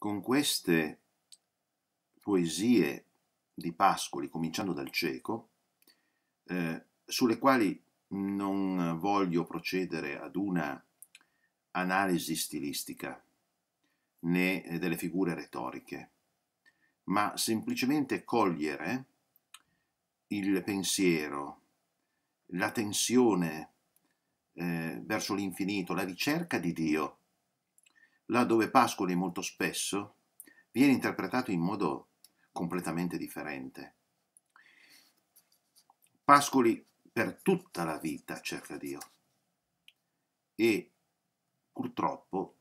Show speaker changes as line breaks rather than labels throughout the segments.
Con queste poesie di Pascoli, cominciando dal cieco, eh, sulle quali non voglio procedere ad una analisi stilistica né delle figure retoriche, ma semplicemente cogliere il pensiero, la tensione eh, verso l'infinito, la ricerca di Dio là dove pascoli molto spesso, viene interpretato in modo completamente differente. Pascoli per tutta la vita cerca Dio e purtroppo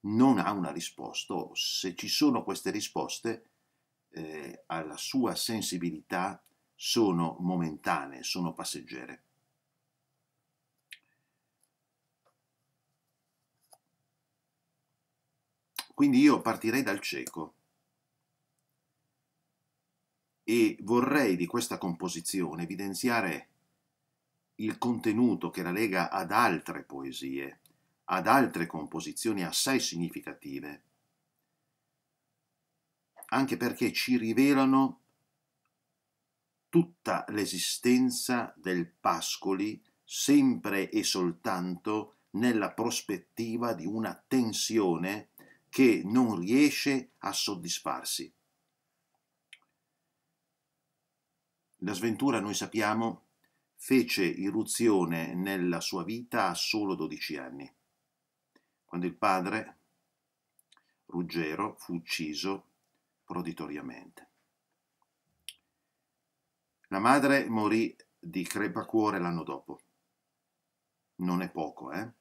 non ha una risposta, o se ci sono queste risposte, eh, alla sua sensibilità sono momentanee, sono passeggere. Quindi io partirei dal cieco e vorrei di questa composizione evidenziare il contenuto che la lega ad altre poesie, ad altre composizioni assai significative, anche perché ci rivelano tutta l'esistenza del Pascoli sempre e soltanto nella prospettiva di una tensione che non riesce a soddisfarsi. La sventura, noi sappiamo, fece irruzione nella sua vita a solo 12 anni, quando il padre, Ruggero, fu ucciso proditoriamente. La madre morì di crepacuore l'anno dopo. Non è poco, eh?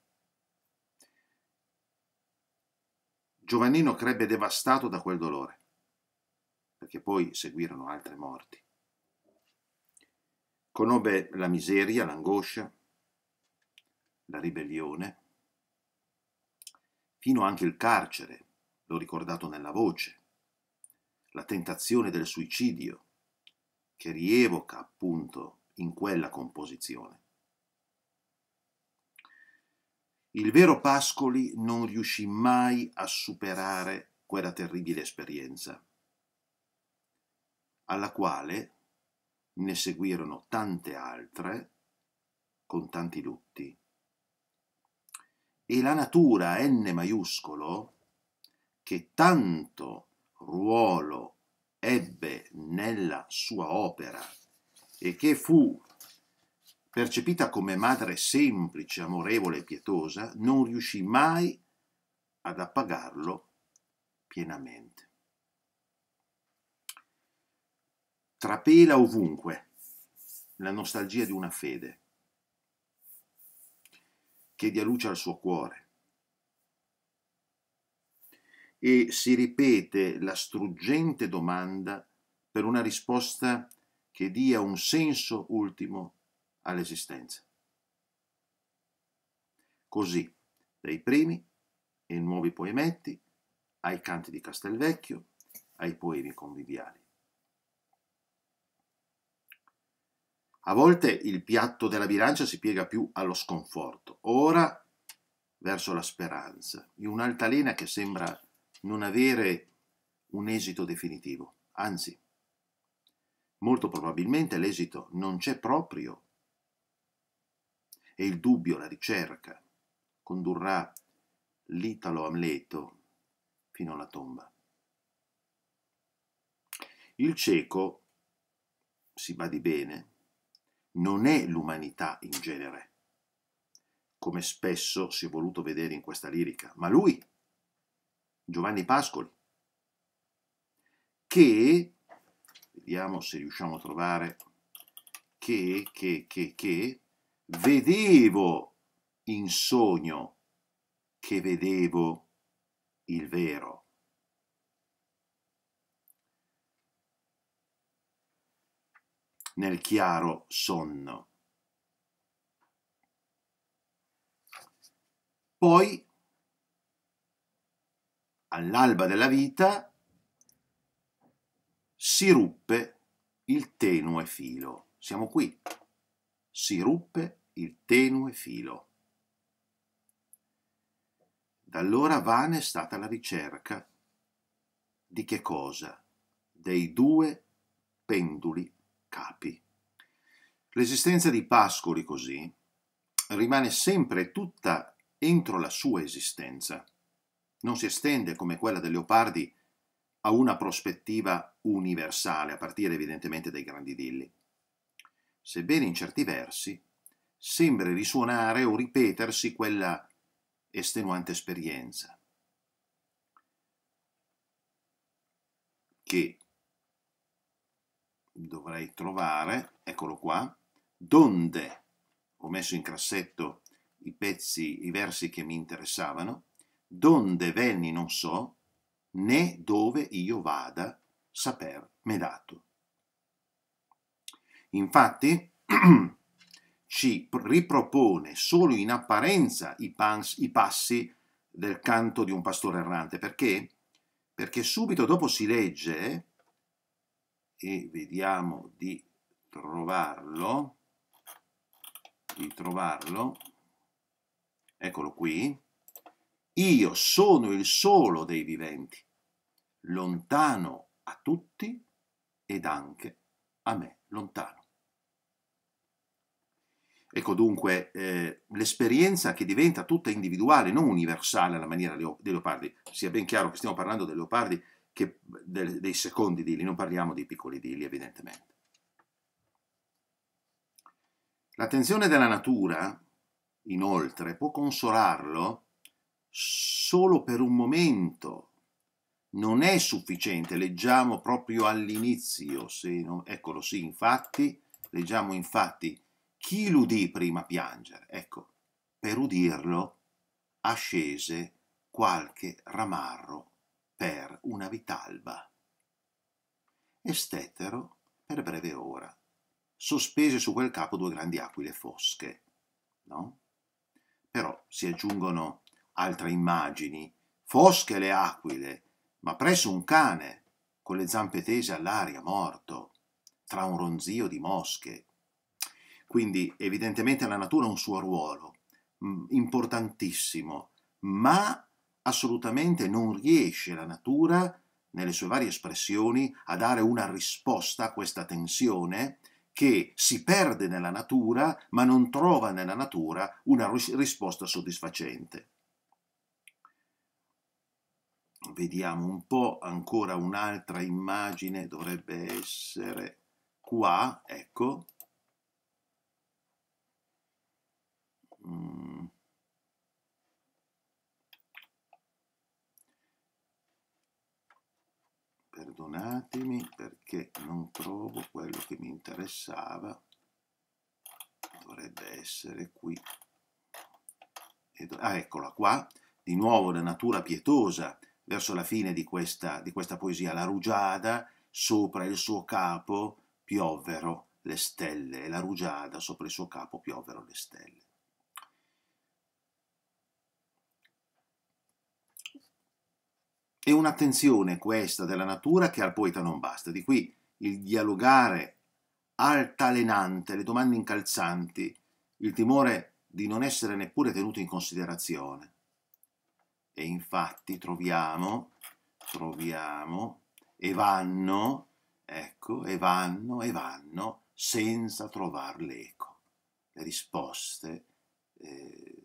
Giovannino crebbe devastato da quel dolore, perché poi seguirono altre morti. Conobbe la miseria, l'angoscia, la ribellione, fino anche il carcere, l'ho ricordato nella voce, la tentazione del suicidio, che rievoca appunto in quella composizione. Il vero Pascoli non riuscì mai a superare quella terribile esperienza, alla quale ne seguirono tante altre con tanti lutti. E la natura N maiuscolo, che tanto ruolo ebbe nella sua opera e che fu Percepita come madre semplice, amorevole e pietosa, non riuscì mai ad appagarlo pienamente. Trapela ovunque la nostalgia di una fede che dia luce al suo cuore. E si ripete la struggente domanda per una risposta che dia un senso ultimo all'esistenza. Così, dai primi e nuovi poemetti, ai canti di Castelvecchio, ai poemi conviviali. A volte il piatto della bilancia si piega più allo sconforto, ora verso la speranza, in un'altalena che sembra non avere un esito definitivo, anzi, molto probabilmente l'esito non c'è proprio e il dubbio, la ricerca, condurrà l'Italo Amleto fino alla tomba. Il cieco, si badi bene, non è l'umanità in genere, come spesso si è voluto vedere in questa lirica, ma lui, Giovanni Pascoli, che, vediamo se riusciamo a trovare, che, che, che, che, vedevo in sogno che vedevo il vero. Nel chiaro sonno. Poi, all'alba della vita, si ruppe il tenue filo. Siamo qui si ruppe il tenue filo. Da allora vana è stata la ricerca di che cosa? Dei due penduli capi. L'esistenza di Pascoli così rimane sempre tutta entro la sua esistenza. Non si estende come quella del Leopardi a una prospettiva universale, a partire evidentemente dai grandi dilli sebbene in certi versi, sembra risuonare o ripetersi quella estenuante esperienza che dovrei trovare, eccolo qua, donde ho messo in crassetto i pezzi, i versi che mi interessavano, donde venni non so, né dove io vada, saper me dato. Infatti, ci ripropone solo in apparenza i, pans, i, passi del canto di un pastore errante. Perché? Perché subito dopo si legge, e vediamo di trovarlo, di trovarlo, eccolo qui, io sono il solo dei viventi, lontano a tutti ed anche a me lontano. Ecco dunque eh, l'esperienza che diventa tutta individuale, non universale alla maniera dei leopardi. Sia ben chiaro che stiamo parlando dei leopardi che, dei secondi dili, non parliamo dei piccoli dili evidentemente. L'attenzione della natura, inoltre, può consolarlo solo per un momento non è sufficiente, leggiamo proprio all'inizio, non... eccolo sì, infatti, leggiamo infatti, chi l'udì prima piangere? Ecco, per udirlo ascese qualche ramarro per una vitalba. E stettero per breve ora, sospese su quel capo due grandi aquile fosche, no? Però si aggiungono altre immagini, fosche le aquile, ma presso un cane, con le zampe tese all'aria, morto, tra un ronzio di mosche. Quindi evidentemente la natura ha un suo ruolo, mm, importantissimo, ma assolutamente non riesce la natura, nelle sue varie espressioni, a dare una risposta a questa tensione che si perde nella natura, ma non trova nella natura una risposta soddisfacente vediamo un po' ancora un'altra immagine, dovrebbe essere qua, ecco. Mm. Perdonatemi perché non trovo quello che mi interessava, dovrebbe essere qui. Ah, eccola qua, di nuovo la natura pietosa verso la fine di questa, di questa poesia, la rugiada sopra il suo capo piovvero le stelle, e la rugiada sopra il suo capo piovvero le stelle. È un'attenzione questa della natura che al poeta non basta, di qui il dialogare altalenante, le domande incalzanti, il timore di non essere neppure tenuto in considerazione. E infatti troviamo, troviamo, e vanno, ecco, e vanno, e vanno, senza trovare l'eco. Le risposte, eh,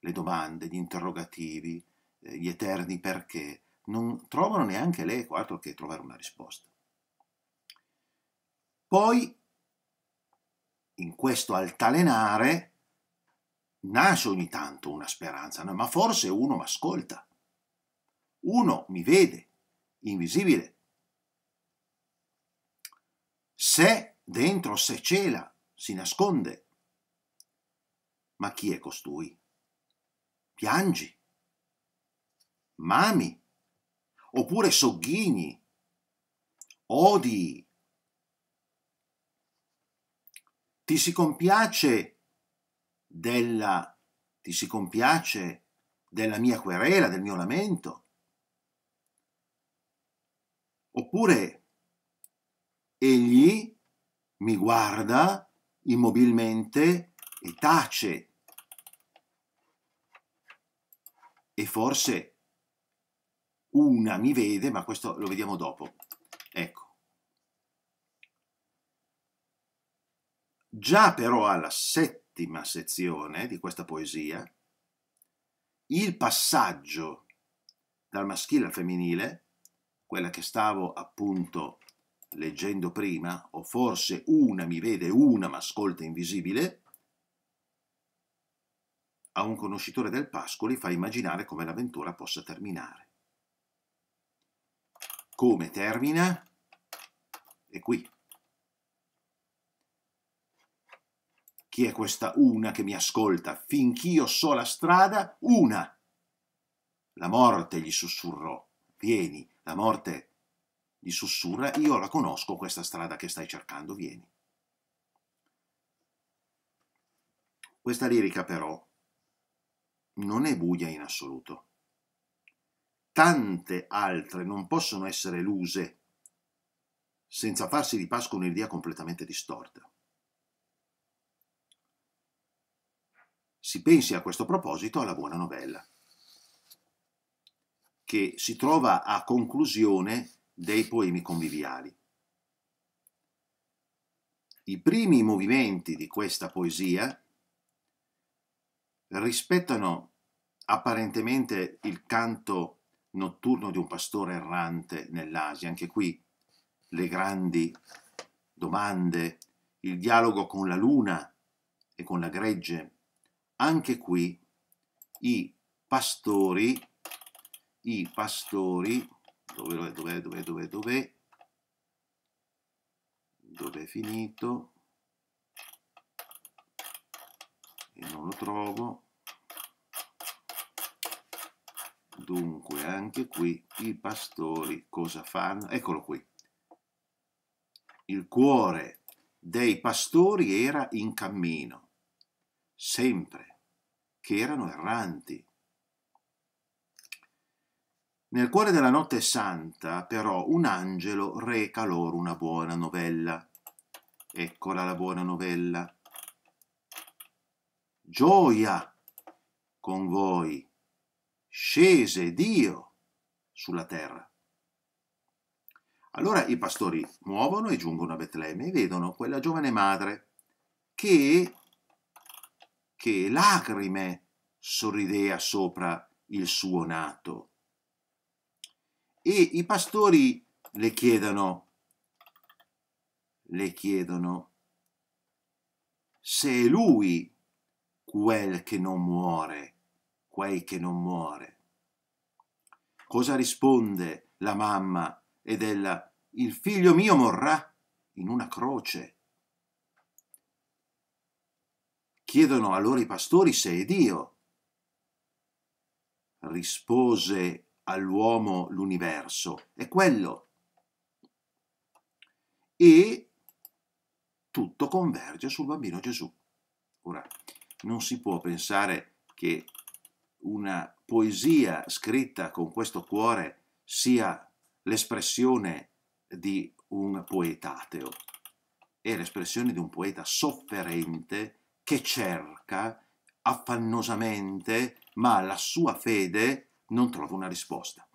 le domande, gli interrogativi, eh, gli eterni perché, non trovano neanche l'eco, altro che trovare una risposta. Poi, in questo altalenare, nasce ogni tanto una speranza, no? ma forse uno mi ascolta, uno mi vede, invisibile. Se dentro se cela, si nasconde. Ma chi è costui? Piangi, mami, oppure sogghigni, odi. Ti si compiace della, ti si compiace della mia querela, del mio lamento? Oppure egli mi guarda immobilmente e tace e forse una mi vede, ma questo lo vediamo dopo. Ecco. Già però alla settima settima sezione di questa poesia, il passaggio dal maschile al femminile, quella che stavo appunto leggendo prima, o forse una mi vede, una ma ascolta invisibile, a un conoscitore del Pascoli fa immaginare come l'avventura possa terminare. Come termina? E qui. Chi è questa una che mi ascolta finch'io so la strada? Una! La morte gli sussurrò. Vieni, la morte gli sussurra, io la conosco questa strada che stai cercando, vieni. Questa lirica però non è buia in assoluto. Tante altre non possono essere luse senza farsi di pasco un'idea completamente distorta. Si pensi a questo proposito alla buona novella, che si trova a conclusione dei poemi conviviali. I primi movimenti di questa poesia rispettano apparentemente il canto notturno di un pastore errante nell'Asia, anche qui le grandi domande, il dialogo con la luna e con la gregge, anche qui i pastori, i pastori, dove, dove, dove, dove, dove, dove è finito, e non lo trovo, dunque anche qui i pastori cosa fanno? Eccolo qui, il cuore dei pastori era in cammino, sempre che erano erranti. Nel cuore della notte santa, però, un angelo reca loro una buona novella. Eccola la buona novella. Gioia con voi, scese Dio sulla terra. Allora i pastori muovono e giungono a Betlemme e vedono quella giovane madre che che lacrime sorridea sopra il suo nato. E i pastori le chiedono, le chiedono se è lui quel che non muore, quel che non muore. Cosa risponde la mamma ed ella? Il figlio mio morrà in una croce Chiedono a loro i pastori se è Dio. Rispose all'uomo l'universo, è quello. E tutto converge sul bambino Gesù. Ora, non si può pensare che una poesia scritta con questo cuore sia l'espressione di un poeta ateo, è l'espressione di un poeta sofferente che cerca affannosamente, ma la sua fede non trova una risposta.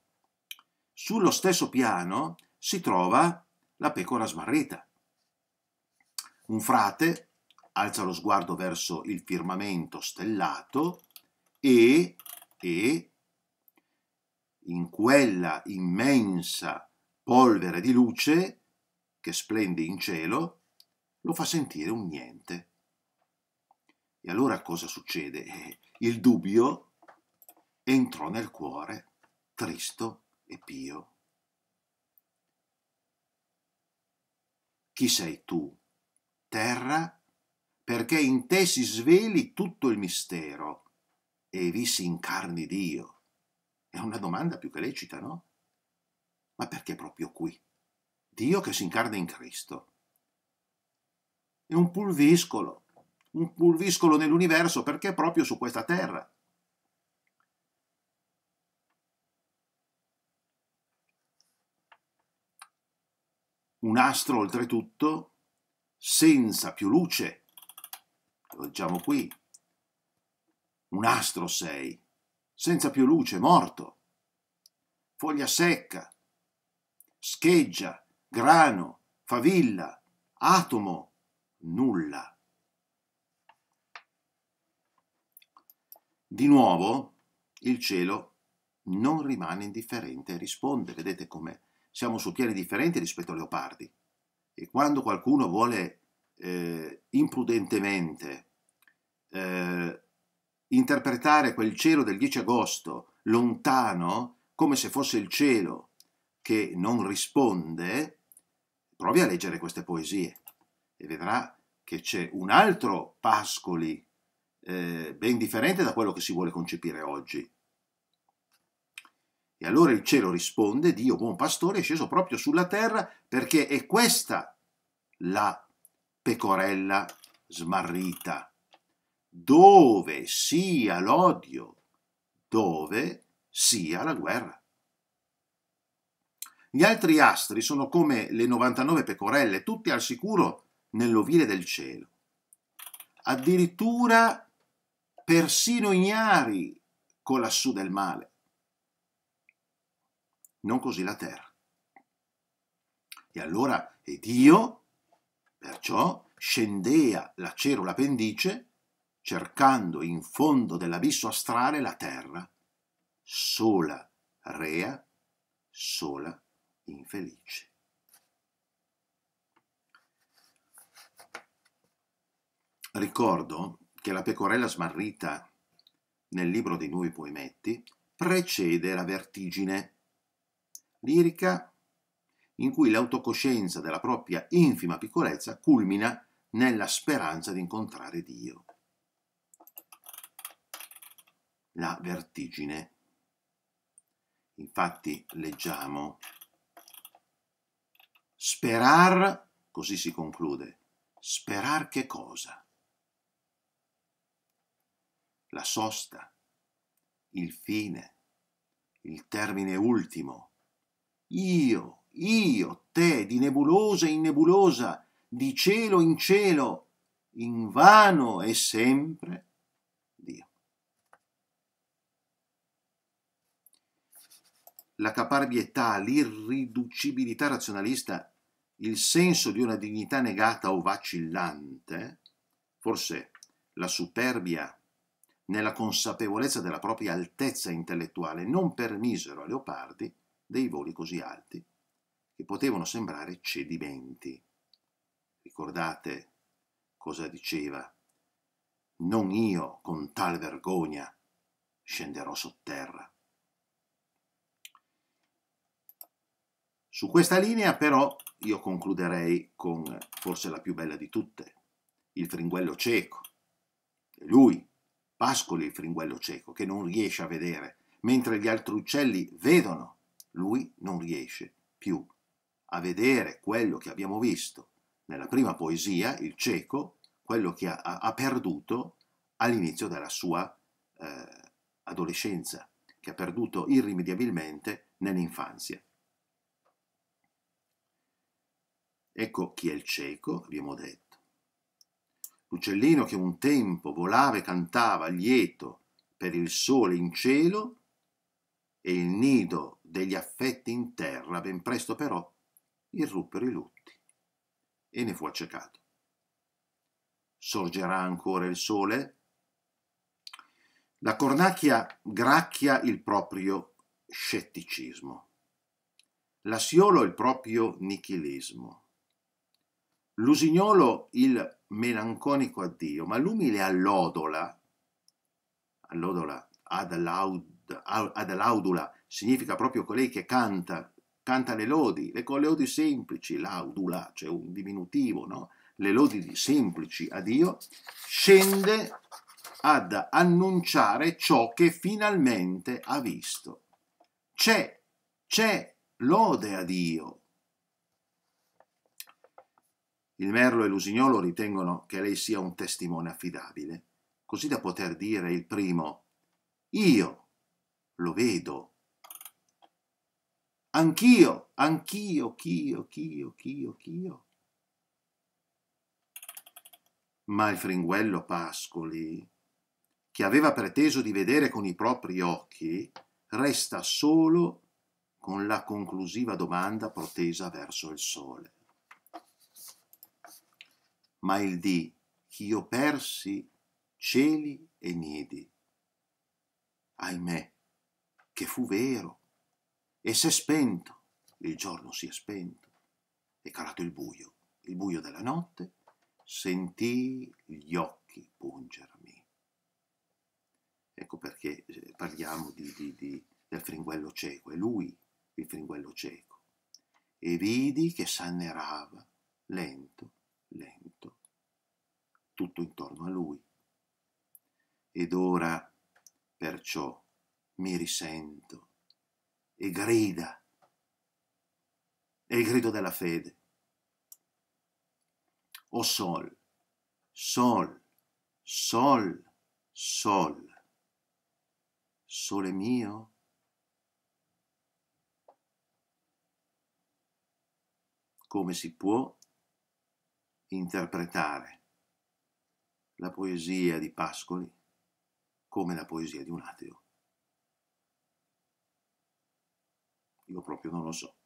Sullo stesso piano si trova la pecora smarrita. Un frate alza lo sguardo verso il firmamento stellato e, e in quella immensa polvere di luce che splende in cielo lo fa sentire un niente. E allora cosa succede? Eh, il dubbio entrò nel cuore tristo e pio. Chi sei tu, terra, perché in te si sveli tutto il mistero e vi si incarni Dio? È una domanda più che lecita, no? Ma perché proprio qui? Dio che si incarna in Cristo. È un pulviscolo, un pulviscolo nell'universo perché proprio su questa terra. Un astro oltretutto senza più luce, lo leggiamo qui, un astro sei, senza più luce, morto, foglia secca, scheggia, grano, favilla, atomo, nulla. Di nuovo il cielo non rimane indifferente e risponde, vedete come siamo su piani differenti rispetto ai Leopardi. E quando qualcuno vuole eh, imprudentemente eh, interpretare quel cielo del 10 agosto lontano come se fosse il cielo che non risponde, provi a leggere queste poesie e vedrà che c'è un altro Pascoli eh, ben differente da quello che si vuole concepire oggi. E allora il cielo risponde, Dio buon pastore è sceso proprio sulla terra perché è questa la pecorella smarrita, dove sia l'odio, dove sia la guerra. Gli altri astri sono come le 99 pecorelle, tutti al sicuro nell'ovile del cielo. Addirittura persino ignari, collassù del male. Non così la terra. E allora e Dio, perciò, scendea la cerula pendice, cercando in fondo dell'abisso astrale la terra, sola rea, sola infelice. Ricordo che la pecorella smarrita nel libro dei nuovi poemetti precede la vertigine lirica in cui l'autocoscienza della propria infima piccolezza culmina nella speranza di incontrare Dio. La vertigine. Infatti leggiamo Sperar, così si conclude, sperar che cosa? la sosta, il fine, il termine ultimo. Io, io, te, di nebulosa in nebulosa, di cielo in cielo, in vano e sempre Dio. La caparbietà, l'irriducibilità razionalista, il senso di una dignità negata o vacillante, forse la superbia nella consapevolezza della propria altezza intellettuale, non permisero a Leopardi dei voli così alti, che potevano sembrare cedimenti. Ricordate cosa diceva? Non io, con tal vergogna, scenderò sotterra. Su questa linea però io concluderei con forse la più bella di tutte, il fringuello cieco. È lui Pascoli il fringuello cieco che non riesce a vedere, mentre gli altri uccelli vedono. Lui non riesce più a vedere quello che abbiamo visto nella prima poesia, il cieco, quello che ha, ha perduto all'inizio della sua eh, adolescenza, che ha perduto irrimediabilmente nell'infanzia. Ecco chi è il cieco, abbiamo detto l'uccellino che un tempo volava e cantava lieto per il sole in cielo e il nido degli affetti in terra, ben presto però irruppero i lutti e ne fu accecato. Sorgerà ancora il sole? La cornacchia gracchia il proprio scetticismo, l'asiolo il proprio nichilismo, L'usignolo il melanconico addio, ma l'umile allodola, allodola ad, laud, ad laudula, significa proprio colei che canta, canta le lodi, le, con le lodi semplici, laudula, cioè un diminutivo, no? le lodi semplici a Dio, scende ad annunciare ciò che finalmente ha visto. C'è, c'è lode a Dio, il Merlo e l'Usignolo ritengono che lei sia un testimone affidabile, così da poter dire il primo io lo vedo. Anch'io, anch'io, ch'io, ch'io, ch'io, ch'io. Ma il fringuello Pascoli, che aveva preteso di vedere con i propri occhi, resta solo con la conclusiva domanda protesa verso il sole ma il dì ch'io persi cieli e nidi. Ahimè, che fu vero, e s'è spento, il giorno si è spento, è calato il buio, il buio della notte, sentii gli occhi pungermi. Ecco perché eh, parliamo di, di, di, del fringuello cieco, è lui il fringuello cieco. E vidi che s'annerava, lento, lento, tutto intorno a lui. Ed ora, perciò, mi risento e grida, è il grido della fede. O sol, sol, sol, sol, sole mio, come si può interpretare la poesia di Pascoli come la poesia di un ateo. Io proprio non lo so.